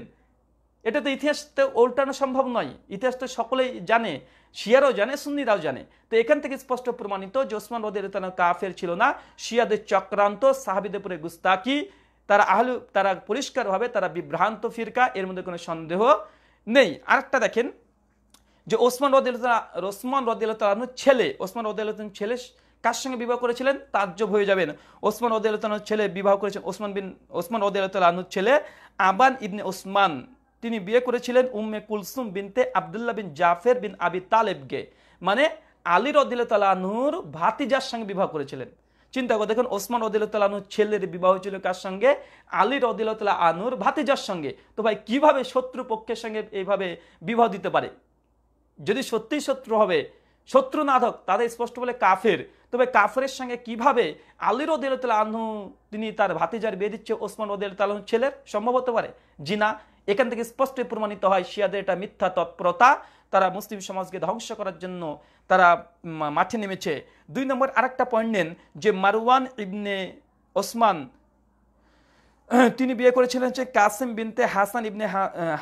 এটা তো ইতিহাস তো উল্টানো সম্ভব নয় ইতিহাস তো সকলেই জানে শিয়ারাও জানে সুন্নিরাও জানে তো এখান থেকে স্পষ্ট প্রমাণিত যে ওসমান রদের কাফের ছিল না শিয়াদের চক্রান্ত সাহাবিদের গুস্তাকি তারা আহলু তারা পরিষ্কারভাবে তারা বিভ্রান্ত ফিরকা এর মধ্যে কোনো সন্দেহ নেই আরেকটা দেখেন যে ওসমান রদিল্লা ওসমান রদিল্লাহনুর ছেলে ওসমান রদিল্লাহন ছেলে কার সঙ্গে বিবাহ করেছিলেন তাজ্জব হয়ে যাবেন ওসমান রদিল্লাহনুর ছেলে বিবাহ করেছেন ওসমান বিন ওসমান রদিল্লাহনুর ছেলে আবান ইবনে ওসমান তিনি বিয়ে করেছিলেন উম্মে কুলসুম বিনতে আবদুল্লাহ বিন জাফের বিন আবি তালেবকে মানে আলী রদিল্লাহনুর ভাতিজার সঙ্গে বিবাহ করেছিলেন চিন্তা করে দেখুন ওসমান রদিলতাল আনুর ছেলের বিবাহ ছিল কার সঙ্গে আলী রদিলতাল আনুর ভাতিজার সঙ্গে তো ভাই কিভাবে শত্রু পক্ষের সঙ্গে এইভাবে বিবাহ দিতে পারে যদি সত্যি শত্রু হবে শত্রু নাধক তাদের স্পষ্ট বলে কাফের তবে কাফের সঙ্গে কিভাবে অদিল রদিলতাল আনু তিনি তার ভাতিজার বিয়ে দিচ্ছে ওসমান রদিলতাল আনহুর ছেলের সম্ভব হতে পারে জিনা এখান থেকে স্পষ্ট প্রমাণিত হয় শিয়াদের এটা মিথ্যা তৎপরতা তারা মুসলিম সমাজকে ধ্বংস করার জন্য তারা মাঠে নেমেছে দুই নম্বর আরেকটা পয়েন্ট নেন যে মারওয়ান ইবনে ওসমান (clears throat) তিনি বিয়ে করেছিলেন হচ্ছে কাসিম বিনতে হাসান ইবনে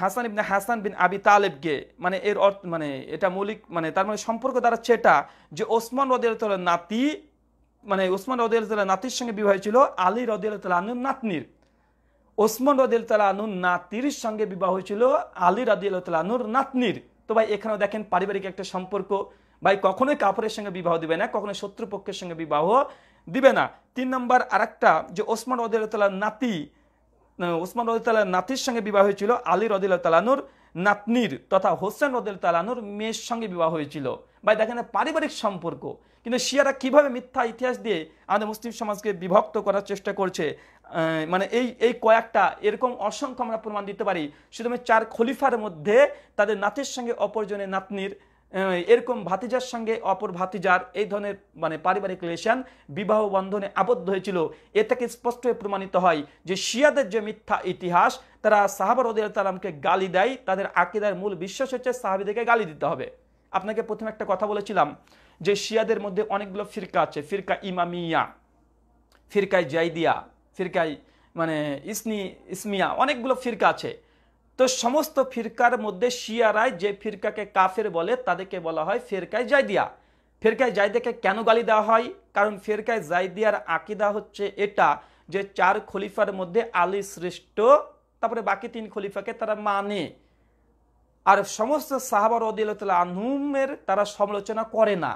হাসান ইবনে হাসান বিন আবি তালেবকে মানে এর অর্থ মানে এটা মৌলিক মানে তার মানে সম্পর্ক দাঁড়াচ্ছে এটা যে ওসমান রদিয়াল নাতি মানে ওসমান রদিয়াল নাতির সঙ্গে বিবাহ ছিল আলী রদিয়াল আনুর নাতনির ওসমান রদিয়াল তালানুর নাতির সঙ্গে বিবাহ হয়েছিল আলী রদিয়াল তালানুর নাতনির তো ভাই এখানেও দেখেন পারিবারিক একটা সম্পর্ক ভাই কখনোই কাপড়ের সঙ্গে বিবাহ দিবে না কখনোই শত্রুপক্ষের সঙ্গে বিবাহ দিবে না তিন নম্বর আর একটা যে ওসমান রদিল্লাহ নাতি ওসমান রদিল্লাহ নাতির সঙ্গে বিবাহ হয়েছিল আলী রদিল্লাহ তালানুর নাতনির তথা হোসেন রদেল তালানুর মেয়ের সঙ্গে বিবাহ হয়েছিল বা দেখেন পারিবারিক সম্পর্ক কিন্তু শিয়ারা কিভাবে মিথ্যা ইতিহাস দিয়ে আমাদের মুসলিম সমাজকে বিভক্ত করার চেষ্টা করছে মানে এই এই কয়েকটা এরকম অসংখ্য আমরা প্রমাণ দিতে পারি শুধু চার খলিফার মধ্যে তাদের নাতির সঙ্গে অপরজনের নাতনির এরকম ভাতিজার সঙ্গে অপর ভাতিজার এই ধরনের মানে পারিবারিক রিলেশন বিবাহ বন্ধনে আবদ্ধ হয়েছিল এ থেকে স্পষ্ট প্রমাণিত হয় যে শিয়াদের যে মিথ্যা ইতিহাস তারা সাহাবার তালামকে গালি দেয় তাদের আকিদার মূল বিশ্বাস হচ্ছে সাহাবিদেরকে গালি দিতে হবে আপনাকে প্রথমে একটা কথা বলেছিলাম যে শিয়াদের মধ্যে অনেকগুলো ফিরকা আছে ফিরকা ইমামিয়া ফিরকায় জাইদিয়া ফিরকায় মানে ইসনি ইসমিয়া অনেকগুলো ফিরকা আছে তো সমস্ত ফিরকার মধ্যে শিয়ারায় যে ফিরকাকে কাফের বলে তাদেরকে বলা হয় ফেরকায় জাইদিয়া ফেরকায় জাইদিয়াকে কেন গালি দেওয়া হয় কারণ ফেরকায় জাইদিয়ার আকিদা হচ্ছে এটা যে চার খলিফার মধ্যে আলী শ্রেষ্ঠ তারপরে বাকি তিন খলিফাকে তারা মানে আর সমস্ত সাহাবার রদিল্লা আনুমের তারা সমালোচনা করে না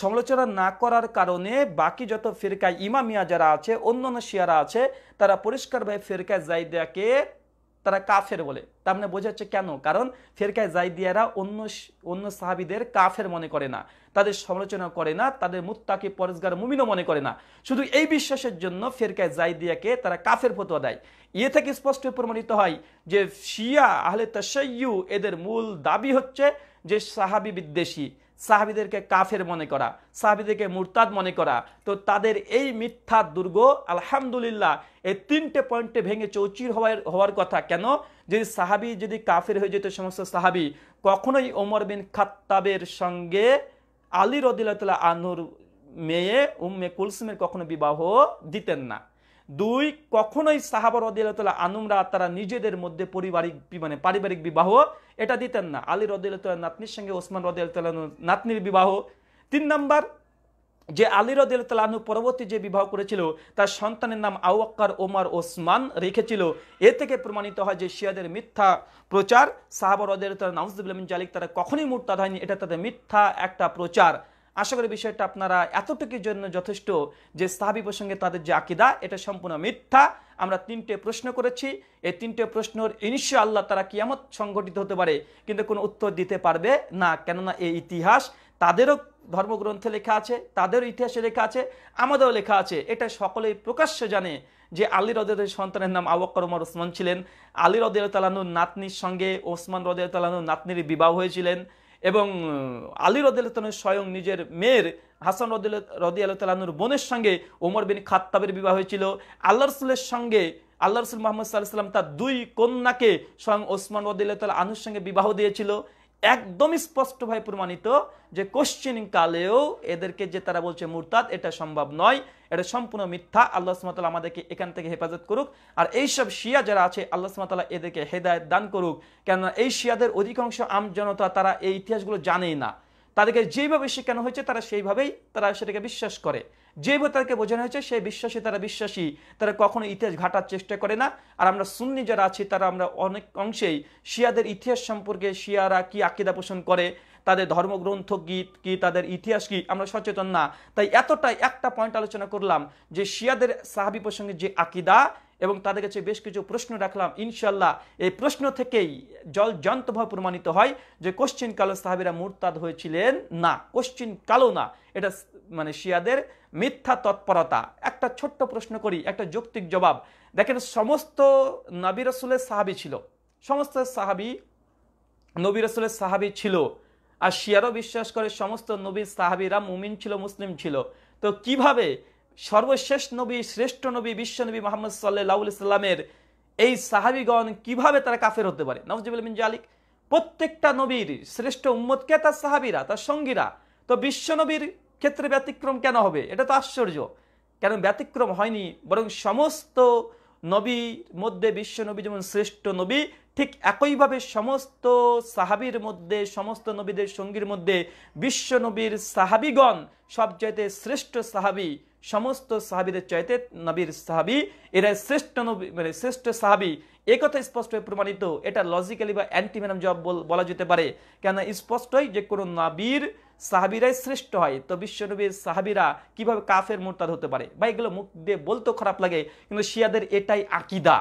সমালোচনা না করার কারণে বাকি যত ফেরকায় ইমামিয়া যারা আছে অন্যান্য শিয়ারা আছে তারা পরিষ্কারভাবে ফেরকায় জাইদিয়াকে তারা কাফের বলে তার মানে বোঝা যাচ্ছে কেন কারণ ফেরকায় জাইদিয়ারা অন্য অন্য সাহাবিদের কাফের মনে করে না তাদের সমালোচনা করে না তাদের মুত্তাকে পরেশগার মুমিনও মনে করে না শুধু এই বিশ্বাসের জন্য ফেরকায় জাইদিয়াকে তারা কাফের ফতোয়া দেয় ইয়ে থেকে স্পষ্ট প্রমাণিত হয় যে শিয়া আহলে তাসাইয়ু এদের মূল দাবি হচ্ছে যে সাহাবি বিদ্বেষী সাহাবিদেরকে কাফের মনে করা সাহাবিদেরকে মুরতাদ মনে করা তো তাদের এই মিথ্যা দুর্গ আলহামদুলিল্লাহ এই তিনটে পয়েন্টে ভেঙে চৌচির হওয়ার হওয়ার কথা কেন যদি সাহাবি যদি কাফের হয়ে যেত সমস্ত সাহাবি কখনোই ওমর বিন খাত্তাবের সঙ্গে আলী রদিল্লা আনুর মেয়ে উম্মে কুলসুমের কখনো বিবাহ দিতেন না দুই কখনোই সাহাবর রদিয়াল্লাহ আনুমরা তারা নিজেদের মধ্যে পারিবারিক মানে পারিবারিক বিবাহ এটা দিতেন না আলী রদিয়াল্লাহ নাতনির সঙ্গে ওসমান রদিয়াল্লাহ নাতনির বিবাহ তিন নাম্বার যে আলী আনু পরবর্তী যে বিবাহ করেছিল তার সন্তানের নাম আওয়াক্কার ওমর ওসমান রেখেছিল এ থেকে প্রমাণিত হয় যে শিয়াদের মিথ্যা প্রচার সাহাবর রদিয়াল্লাহ নাউজুবুল্লামিন জালিক তারা কখনই মুরতাদ হয়নি এটা তাদের মিথ্যা একটা প্রচার আশা করি বিষয়টা আপনারা এতটুকুর জন্য যথেষ্ট যে সাহাবি প্রসঙ্গে তাদের যে আকিদা এটা সম্পূর্ণ মিথ্যা আমরা তিনটে প্রশ্ন করেছি এই তিনটে প্রশ্নর ইনিশ আল্লাহ তারা কিয়ামত সংগঠিত হতে পারে কিন্তু কোনো উত্তর দিতে পারবে না কেননা এই ইতিহাস তাদেরও ধর্মগ্রন্থে লেখা আছে তাদের ইতিহাসে লেখা আছে আমাদেরও লেখা আছে এটা সকলেই প্রকাশ্যে জানে যে আলী রদের সন্তানের নাম আবক্কর উমর ওসমান ছিলেন আলী রদ তালানুর নাতনির সঙ্গে ওসমান রদ তালানুর নাতনির বিবাহ হয়েছিলেন এবং আলী রদিয়ালতনের স্বয়ং নিজের মেয়ের হাসান রদি আল্লাহনুর বোনের সঙ্গে ওমর বিন খাত্তাবের বিবাহ হয়েছিল আল্লাহ রসুলের সঙ্গে আল্লাহ রসুল মোহাম্মদ সাল্লাহ সাল্লাম তার দুই কন্যাকে স্বয়ং ওসমান রদিল্লাহ আনুর সঙ্গে বিবাহ দিয়েছিল একদম স্পষ্টভাবে প্রমাণিত যে কোশ্চিন কালেও এদেরকে যে তারা বলছে মুরতাদ এটা সম্ভব নয় এটা সম্পূর্ণ মিথ্যা আল্লাহ সুমতাল আমাদেরকে এখান থেকে হেফাজত করুক আর এইসব শিয়া যারা আছে আল্লাহ সুমতাল্লাহ এদেরকে হেদায়ত দান করুক কেননা এই শিয়াদের অধিকাংশ আমজনতা তারা এই ইতিহাসগুলো জানেই না তাদেরকে যেভাবে শেখানো হয়েছে তারা সেইভাবেই তারা সেটাকে বিশ্বাস করে যেভাবে তাদেরকে বোঝানো হয়েছে সেই বিশ্বাসী তারা বিশ্বাসী তারা কখনো ইতিহাস ঘাটার চেষ্টা করে না আর আমরা সুন্নি যারা আছি তারা আমরা অনেক অংশেই শিয়াদের ইতিহাস সম্পর্কে শিয়ারা কি আকিদা পোষণ করে তাদের ধর্মগ্রন্থ গীত কি তাদের ইতিহাস কি আমরা সচেতন না তাই এতটাই একটা পয়েন্ট আলোচনা করলাম যে শিয়াদের সাহাবি প্রসঙ্গে যে আকিদা এবং তাদের কাছে বেশ কিছু প্রশ্ন রাখলাম ইনশাল্লাহ এই প্রশ্ন থেকেই জল জন্তভাবে প্রমাণিত হয় যে কোশ্চিন কালো সাহাবিরা মুরতাদ হয়েছিলেন না কোশ্চিন কালো না এটা মানে শিয়াদের মিথ্যা তৎপরতা একটা ছোট্ট প্রশ্ন করি একটা যৌক্তিক জবাব দেখেন সমস্ত নবী রসুলের সাহাবি ছিল সমস্ত সাহাবি নবী রসুলের সাহাবি ছিল আর শিয়ারও বিশ্বাস করে সমস্ত নবীর সাহাবিরা মুমিন ছিল মুসলিম ছিল তো কিভাবে সর্বশেষ নবী শ্রেষ্ঠ নবী বিশ্বনবী মোহাম্মদ সাল্লাহ ইসলামের এই সাহাবিগণ কিভাবে তারা কাফের হতে পারে নওয়াজিবিন জালিক প্রত্যেকটা নবীর শ্রেষ্ঠ উম্মতকে তার সাহাবিরা তার সঙ্গীরা তো বিশ্বনবীর ক্ষেত্রে ব্যতিক্রম কেন হবে এটা তো আশ্চর্য কেন ব্যতিক্রম হয়নি বরং সমস্ত নবীর মধ্যে বিশ্বনবী যেমন শ্রেষ্ঠ নবী ঠিক একইভাবে সমস্ত সাহাবির মধ্যে সমস্ত নবীদের সঙ্গীর মধ্যে বিশ্বনবীর সাহাবিগণ সবচাইতে শ্রেষ্ঠ সাহাবি সমস্ত সাহাবিদের চাইতে নবীর সাহাবি এরা শ্রেষ্ঠ নবী মানে শ্রেষ্ঠ সাহাবি একথা স্পষ্টই প্রমাণিত এটা লজিক্যালি বা অ্যান্টিমেনাম জব বলা যেতে পারে কেন স্পষ্টই যে কোনো নবীর সাহাবিরাই শ্রেষ্ঠ হয় তো বিশ্বনবীর সাহাবিরা কিভাবে কাফের মোরতাদ হতে পারে বা এগুলো মুখ দিয়ে বলতেও খারাপ লাগে কিন্তু শিয়াদের এটাই আকিদা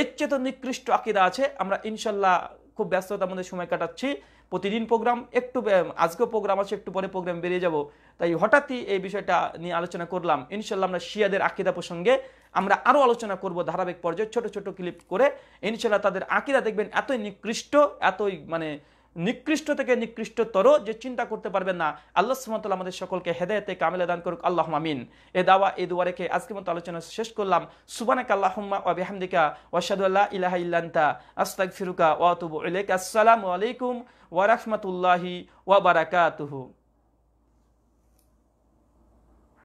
এর চেয়ে তো নিকৃষ্ট আকিদা আছে আমরা ইনশাল্লাহ খুব ব্যস্ততার মধ্যে সময় কাটাচ্ছি প্রতিদিন প্রোগ্রাম একটু আজকেও প্রোগ্রাম আছে একটু পরে প্রোগ্রাম বেরিয়ে যাব তাই হঠাৎই এই বিষয়টা নিয়ে আলোচনা করলাম ইনশাল্লাহ আমরা শিয়াদের আকিদা প্রসঙ্গে আমরা আরও আলোচনা করব ধারাবাহিক পর্যায়ে ছোট ছোট ক্লিপ করে ইনশাল্লাহ তাদের আকিদা দেখবেন এতই নিকৃষ্ট এতই মানে নিকৃষ্ট থেকে নিকৃষ্টতর যে চিন্তা করতে পারবেন না আল্লাহ সুমতাল আমাদের সকলকে হেদায়তে কামেলা দান করুক আল্লাহ মামিন এ দাওয়া এ দুয়ারে দুয়ারেকে আজকের মতো আলোচনা শেষ করলাম সুবানাক আল্লাহম্মা ও বেহামদিকা ইলাহা ইল্লান্তা আস্তাক ফিরুকা ওয়াতুবু ইলাইক আসসালামু আলাইকুম ওয়ারাহমাতুল্লাহি ওয়াবারাকাতুহু